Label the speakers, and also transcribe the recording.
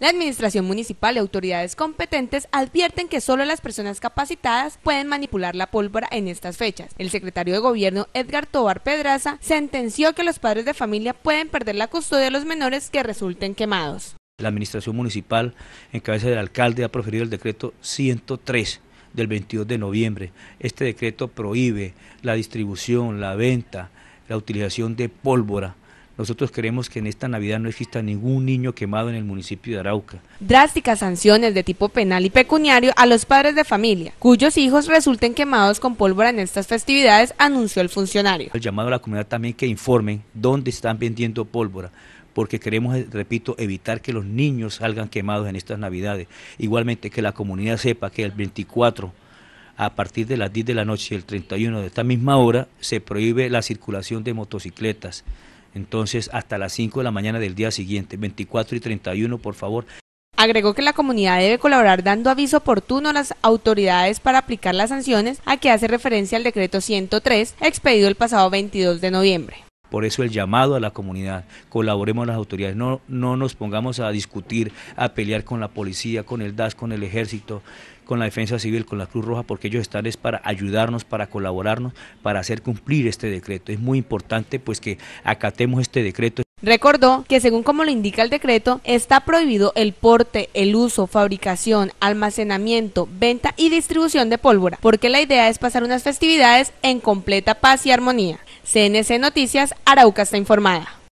Speaker 1: La Administración Municipal y autoridades competentes advierten que solo las personas capacitadas pueden manipular la pólvora en estas fechas. El secretario de Gobierno, Edgar Tobar Pedraza, sentenció que los padres de familia pueden perder la custodia de los menores que resulten quemados.
Speaker 2: La Administración Municipal, en cabeza del alcalde, ha proferido el decreto 103 del 22 de noviembre. Este decreto prohíbe la distribución, la venta, la utilización de pólvora nosotros queremos que en esta Navidad no exista ningún niño quemado en el municipio de Arauca.
Speaker 1: Drásticas sanciones de tipo penal y pecuniario a los padres de familia, cuyos hijos resulten quemados con pólvora en estas festividades, anunció el funcionario.
Speaker 2: El llamado a la comunidad también que informen dónde están vendiendo pólvora porque queremos, repito, evitar que los niños salgan quemados en estas Navidades. Igualmente que la comunidad sepa que el 24 a partir de las 10 de la noche y el 31 de esta misma hora se prohíbe la circulación de motocicletas, entonces, hasta las 5 de la mañana del día siguiente, 24 y 31, por favor.
Speaker 1: Agregó que la comunidad debe colaborar dando aviso oportuno a las autoridades para aplicar las sanciones a que hace referencia el decreto 103 expedido el pasado 22 de noviembre.
Speaker 2: Por eso el llamado a la comunidad, colaboremos las autoridades, no, no nos pongamos a discutir, a pelear con la policía, con el DAS, con el ejército, con la defensa civil, con la Cruz Roja, porque ellos están es para ayudarnos, para colaborarnos, para hacer cumplir este decreto. Es muy importante pues que acatemos este decreto.
Speaker 1: Recordó que según como lo indica el decreto, está prohibido el porte, el uso, fabricación, almacenamiento, venta y distribución de pólvora, porque la idea es pasar unas festividades en completa paz y armonía. CNC Noticias, Arauca está informada.